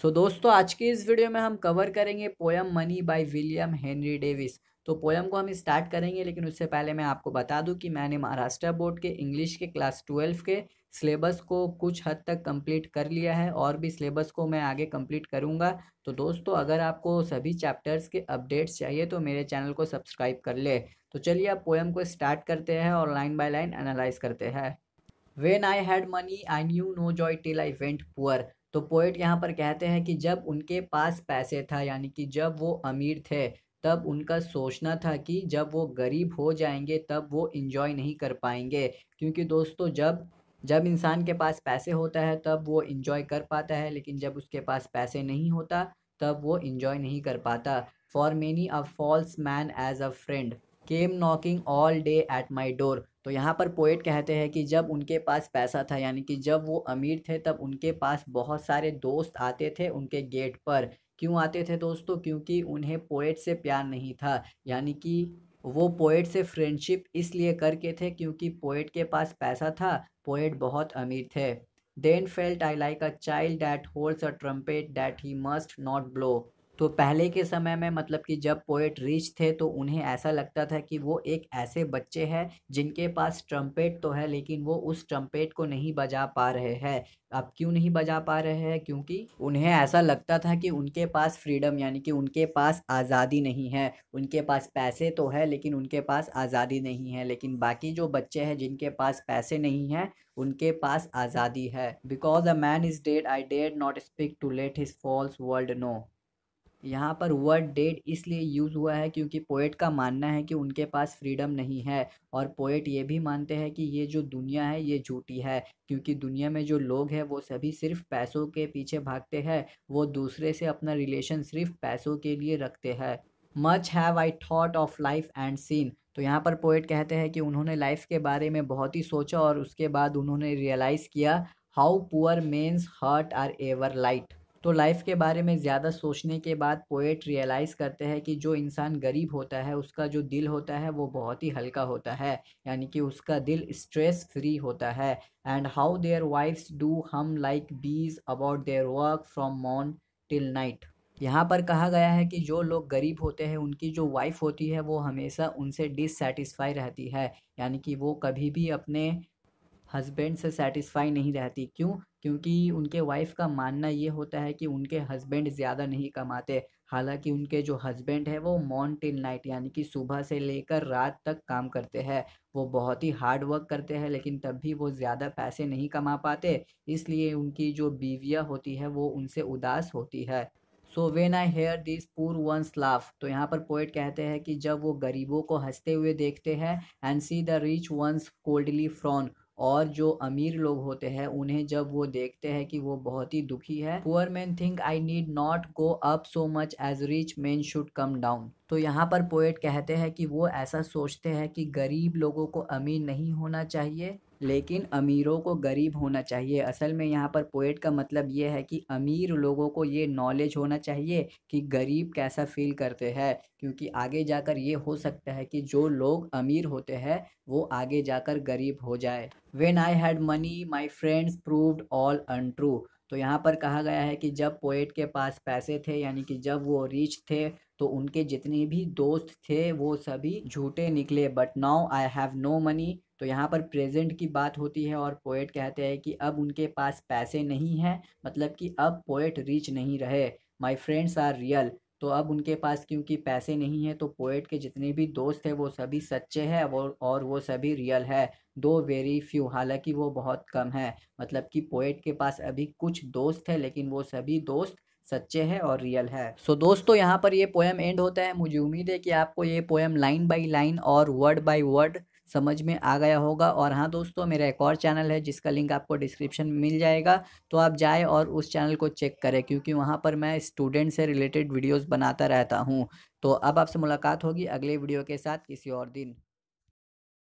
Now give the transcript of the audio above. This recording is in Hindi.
सो so, दोस्तों आज की इस वीडियो में हम कवर करेंगे poem money by William Henry Davies तो पोयम को हम स्टार्ट करेंगे लेकिन उससे पहले मैं आपको बता दूं कि मैंने महाराष्ट्र बोर्ड के इंग्लिश के क्लास ट्वेल्व के सिलेबस को कुछ हद तक कंप्लीट कर लिया है और भी सिलेबस को मैं आगे कंप्लीट करूंगा तो दोस्तों अगर आपको सभी चैप्टर्स के अपडेट्स चाहिए तो मेरे चैनल को सब्सक्राइब कर ले तो चलिए आप पोयम को स्टार्ट करते हैं और लाइन बाय लाइन एनालाइज करते हैं when I had money I knew no joy till I went poor तो पोइट यहाँ पर कहते हैं कि जब उनके पास पैसे था यानी कि जब वो अमीर थे तब उनका सोचना था कि जब वो गरीब हो जाएंगे तब वो इन्जॉय नहीं कर पाएंगे क्योंकि दोस्तों जब जब इंसान के पास पैसे होता है तब वो इन्जॉय कर पाता है लेकिन जब उसके पास पैसे नहीं होता तब वो इन्जॉय नहीं कर पाता for many a false man as a friend came knocking all day at my door तो यहाँ पर पोइट कहते हैं कि जब उनके पास पैसा था यानी कि जब वो अमीर थे तब उनके पास बहुत सारे दोस्त आते थे उनके गेट पर क्यों आते थे दोस्तों क्योंकि उन्हें पोइट से प्यार नहीं था यानी कि वो पोइट से फ्रेंडशिप इसलिए करके थे क्योंकि पोइट के पास पैसा था पोइट बहुत अमीर थे then felt I like a child that holds a trumpet that he must not blow तो पहले के समय में मतलब कि जब पोएट रिच थे तो उन्हें ऐसा लगता था कि वो एक ऐसे बच्चे हैं जिनके पास ट्रम्पेट तो है लेकिन वो उस ट्रम्पेट को नहीं बजा पा रहे हैं अब क्यों नहीं बजा पा रहे हैं क्योंकि उन्हें ऐसा लगता था कि उनके पास फ्रीडम यानी कि उनके पास आज़ादी नहीं है उनके पास पैसे तो है लेकिन उनके पास आज़ादी नहीं है लेकिन बाकी जो बच्चे हैं जिनके पास पैसे नहीं हैं उनके पास आज़ादी है because a man is dead I dare not speak to let his false world know यहाँ पर वर्ड डेड इसलिए यूज़ हुआ है क्योंकि पोइट का मानना है कि उनके पास फ्रीडम नहीं है और पोइट ये भी मानते हैं कि ये जो दुनिया है ये झूठी है क्योंकि दुनिया में जो लोग हैं वो सभी सिर्फ पैसों के पीछे भागते हैं वो दूसरे से अपना रिलेशन सिर्फ पैसों के लिए रखते हैं much have I thought of life and seen तो यहाँ पर पोइट कहते हैं कि उन्होंने लाइफ के बारे में बहुत ही सोचा और उसके बाद उन्होंने रियलाइज़ किया how poor men's hearts are ever light तो लाइफ के बारे में ज़्यादा सोचने के बाद पोएट रियलाइज़ करते हैं कि जो इंसान गरीब होता है उसका जो दिल होता है वो बहुत ही हल्का होता है यानी कि उसका दिल स्ट्रेस फ्री होता है and how their wives do hum like bees about their work from morn till night यहाँ पर कहा गया है कि जो लोग गरीब होते हैं उनकी जो वाइफ होती है वो हमेशा उनसे डिससेटिस्फाई रहती है यानी कि वो कभी भी अपने हस्बैंड से सेटिस्फाई नहीं रहती क्यों क्योंकि उनके वाइफ का मानना ये होता है कि उनके हस्बैंड ज़्यादा नहीं कमाते हालांकि उनके जो हस्बैंड है वो मॉन टिल नाइट यानी कि सुबह से लेकर रात तक काम करते हैं वो बहुत ही हार्ड वर्क करते हैं लेकिन तब भी वो ज़्यादा पैसे नहीं कमा पाते इसलिए उनकी जो बीविया होती है वो उनसे उदास होती है so when I hear this poor ones laugh तो यहाँ पर पोइट कहते हैं कि जब वो गरीबों को हंसते हुए देखते हैं and see the rich ones coldly frown और जो अमीर लोग होते हैं उन्हें जब वो देखते हैं कि वो बहुत ही दुखी है poor man think I need not go up so much as rich man should come down तो यहाँ पर पोएट कहते हैं कि वो ऐसा सोचते हैं कि गरीब लोगों को अमीर नहीं होना चाहिए लेकिन अमीरों को गरीब होना चाहिए असल में यहाँ पर पोएट का मतलब ये है कि अमीर लोगों को ये नॉलेज होना चाहिए कि गरीब कैसा फील करते हैं क्योंकि आगे जाकर ये हो सकता है कि जो लोग अमीर होते हैं वो आगे जाकर गरीब हो जाए when I had money my friends proved all untrue तो यहाँ पर कहा गया है कि जब पोएट के पास पैसे थे यानी कि जब वो रिच थे तो उनके जितने भी दोस्त थे वो सभी झूठे निकले but now I have no money तो यहाँ पर प्रेजेंट की बात होती है और पोएट कहते हैं कि अब उनके पास पैसे नहीं हैं मतलब कि अब पोएट रिच नहीं रहे माई फ्रेंड्स आर रियल तो अब उनके पास क्योंकि पैसे नहीं है तो पोएट के जितने भी दोस्त हैं वो सभी सच्चे हैं वो और वो सभी रियल है दो वेरी फ्यू हालांकि वो बहुत कम है मतलब कि पोएट के पास अभी कुछ दोस्त है लेकिन वो सभी दोस्त सच्चे है और रियल है सो so, दोस्तों यहाँ पर ये पोएम एंड होता है मुझे उम्मीद है कि आपको ये पोएम लाइन बाई लाइन और वर्ड बाई वर्ड समझ में आ गया होगा और हाँ दोस्तों मेरा एक और चैनल है जिसका लिंक आपको डिस्क्रिप्शन में मिल जाएगा तो आप जाए और उस चैनल को चेक करें क्योंकि वहाँ पर मैं स्टूडेंट से रिलेटेड वीडियोज़ बनाता रहता हूँ तो अब आपसे मुलाकात होगी अगले वीडियो के साथ किसी और दिन